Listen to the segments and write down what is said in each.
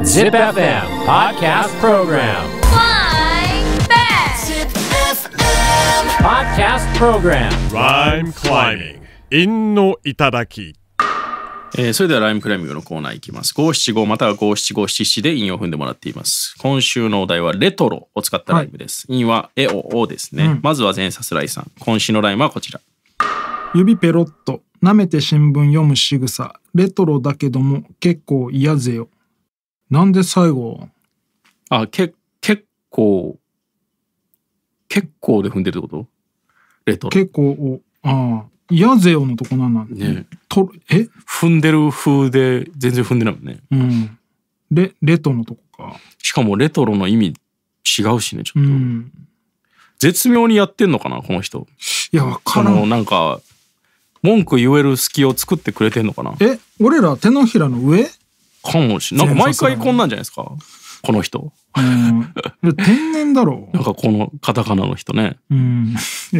ZipFM Podcast Program p o d c a s t Program Rhyme Climbing のきえー、それではライムクライミングのコーナーいきます。五七五または五七五七七で韻を踏んでもらっています。今週のお題はレトロを使ったライムです。韻、はい、はえをおですね、うん、まずは前さすらいさん。今週のライムはこちら。指ペロッと舐めて新聞読む仕草レトロだけども結構嫌ぜよなんで最後あけ結構結構で踏んでるってことレトロ結構ああ嫌ぜよのとこなんなんねとえ踏んでる風で全然踏んでないもんねうんレレトロのとこかしかもレトロの意味違うしねちょっと、うん、絶妙にやってんのかなこの人いや分からんのなんか文句言える隙を作ってくれてんのかなえ俺ら手のひらの上かもしなんか毎回こんなんじゃないですかこの人うん、天然だろう。なんかこのカタカナの人ね。うん。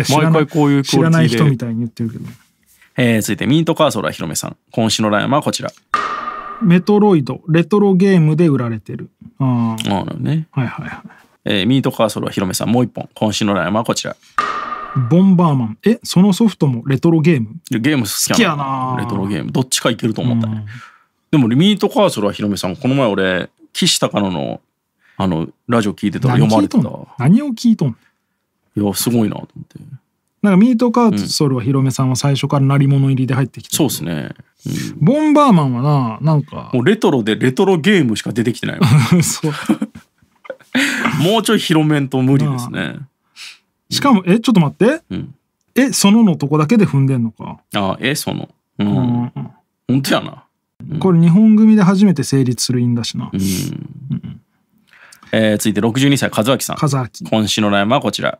毎回こういう知らない人みたいに言ってるけど。えー、続いてミントカーソラひろめさん。今週のラインはこちら。メトロイド、レトロゲームで売られてる。ああ。なるね。はいはいはい。えー、ミートカーソルはひろめさん、もう一本。今週のラインはこちら。ボンバーマン。え、そのソフトもレトロゲームゲーム好きやな。レトロゲーム。どっちかいけると思ったね。でも、ミートカーソルはヒロミさん、この前俺、岸高野の、あの、ラジオ聞いてたら読まれてた。何を聞いとんいや、すごいなと思って。なんかミートカーソルはヒロメさんは最初から鳴り物入りで入ってきて、そうですね、うん、ボンバーマンはななんかもうレトロでレトロゲームしか出てきてないも うちょい広めんと無理ですねしかも、え、ちょっと待って。うん、え、そののとこだけで踏んでんのか。あ、え、その。うん。ん本当やな。これ日本組で初めて成立する因だしな。うん。えー、続いて62歳、和明さん。和明。今週のライはこちら。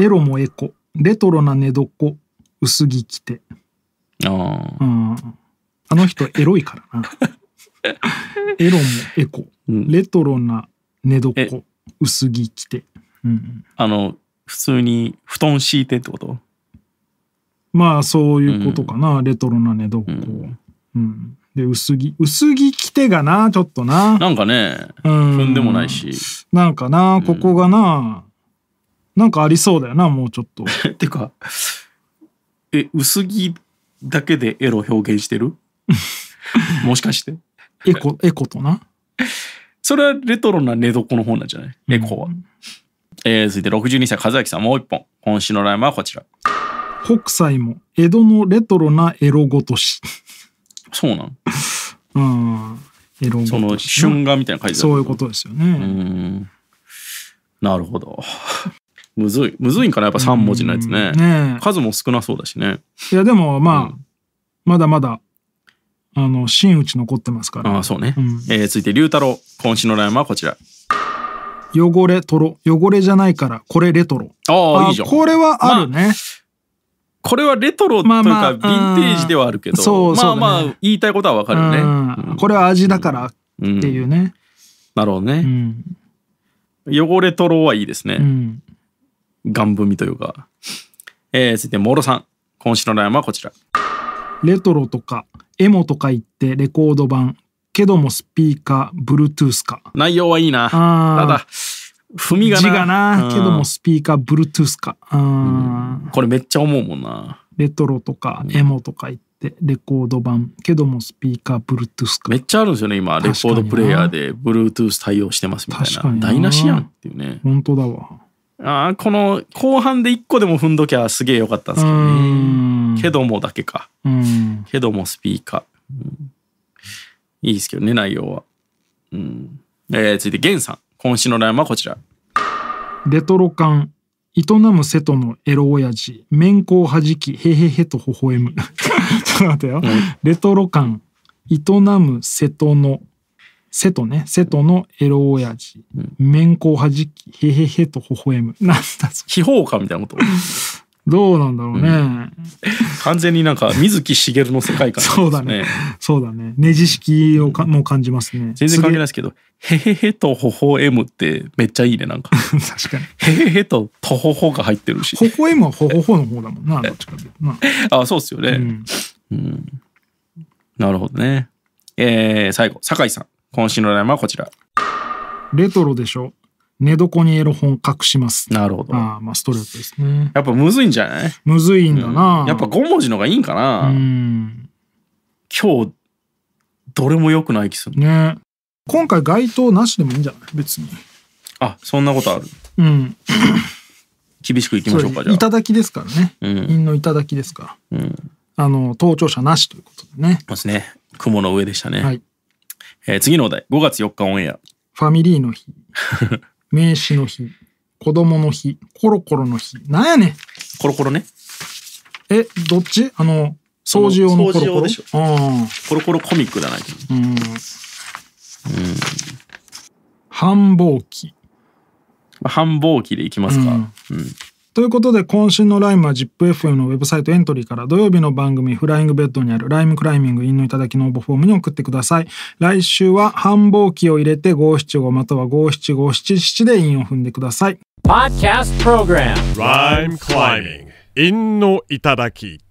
エロもエコ、レトロな寝床、薄着着て。ああ、うん。あの人エロいからな。エロもエコ、レトロな寝床、薄着着て。うん、あの普通に布団敷いてってことまあそういうことかな、うん、レトロな寝床、うん、うん、で薄着薄着着てがなちょっとななんかね、うん、踏んでもないしなんかなここがな、うん、なんかありそうだよなもうちょっと てかえ薄着だけでエロ表現してる もしかしてエコエコとなそれはレトロな寝床の方なんじゃないエコは、えー、続いて62歳、和明さん、もう一本。今週のライムはこちら。北斎も江戸のレトロなエロごとし。そうなん うん。エロごとし。その春画みたいなあるそういうことですよね。うんなるほど。むずい。むずいんかなやっぱ3文字のやつね。ね数も少なそうだしね。いや、でもまあ、まだまだ、あの、真打ち残ってますから。ああ、そうね。うんえー続いて、龍太郎。今週のライムはこちら。汚れとろ汚れじゃないからこれレトロああいいじゃんこれはあるね、まあ、これはレトロというか、まあまあ、ヴィンテージではあるけど、そうそう、ね、まあまあ言いたいことはわかるよね、うんこれは味だからっていうね、なるほどね、汚れとろはいいですね、ガン踏みというか、えー、続いてモロさん今週の悩みはこちらレトロとかエモとか言ってレコード版けどもスピーカー、Bluetooth か。内容はいいな。ただ、踏みがな。字がな、けどもスピーカー、Bluetooth か、うん。これめっちゃ思うもんな。レトロとか、エモとか言って、レコード版、けどもスピーカー、Bluetooth か。めっちゃあるんですよね、今。レコードプレイヤーで Bluetooth 対応してますみたいな。台無しやんっていうね。本当だわ。ああ、この後半で一個でも踏んどきゃすげえよかったんですけどね。けどもだけか。けどもスピーカー。うんいいですけどね、内容は。うん。えー、続いて、ゲンさん。今週のラインはこちら。レトロ感。営む瀬戸のエロ親父。面子をはじき、へへへと微笑む。ちょっと待ってよ。うん、レトロ感。営む瀬戸の瀬戸ね、瀬戸のエロ親父、うん、面子をはじき、へへへと微笑む。なんだそ秘宝かみたいなこと。どうなんだろうね。うん、完全になんか水木しげるの世界観、ね、そうだね。そうだね。ねじ式をかもう感じますね。全然関係ないですけど、へへへとほほえむってめっちゃいいね、なんか。確かに。へへへととほほが入ってるし。ほほえむはほほほの方だもんな、どっちかで。ああ、そうっすよね、うん、うん。なるほどね。えー、最後、酒井さん。今週のラインはこちら。レトロでしょ寝床にエロ本隠します。なるほど。あまあ、ストレートですね。やっぱむずいんじゃないむずいんだな、うん、やっぱ5文字のがいいんかなうん。今日、どれも良くない気する。ね。今回該当なしでもいいんじゃない別に。あ、そんなことある。うん。厳しくいきましょうか、じゃあ。いただきですからね。うん。のいただきですから。うん。あの、盗聴者なしということでね。ますね。雲の上でしたね。はい。えー、次のお題。5月4日オンエア。ファミリーの日。名刺の日、子供の日、コロコロの日。なんやねん。コロコロね。え、どっちあの、掃除用のコロコロ。掃除用でしょ。うん。コロコロコミックだな。いうん。うん。繁忙期。繁忙期でいきますか。うん。うん、ということで今週のライムは ZIPFM のウェブサイトエントリーから土曜日の番組フライングベッドにあるライムクライミング陰の頂きの応募フォームに送ってください。来週は繁忙期を入れて五七五または五七五七七で陰を踏んでください。Podcast Program r h m e Climbing 陰の頂き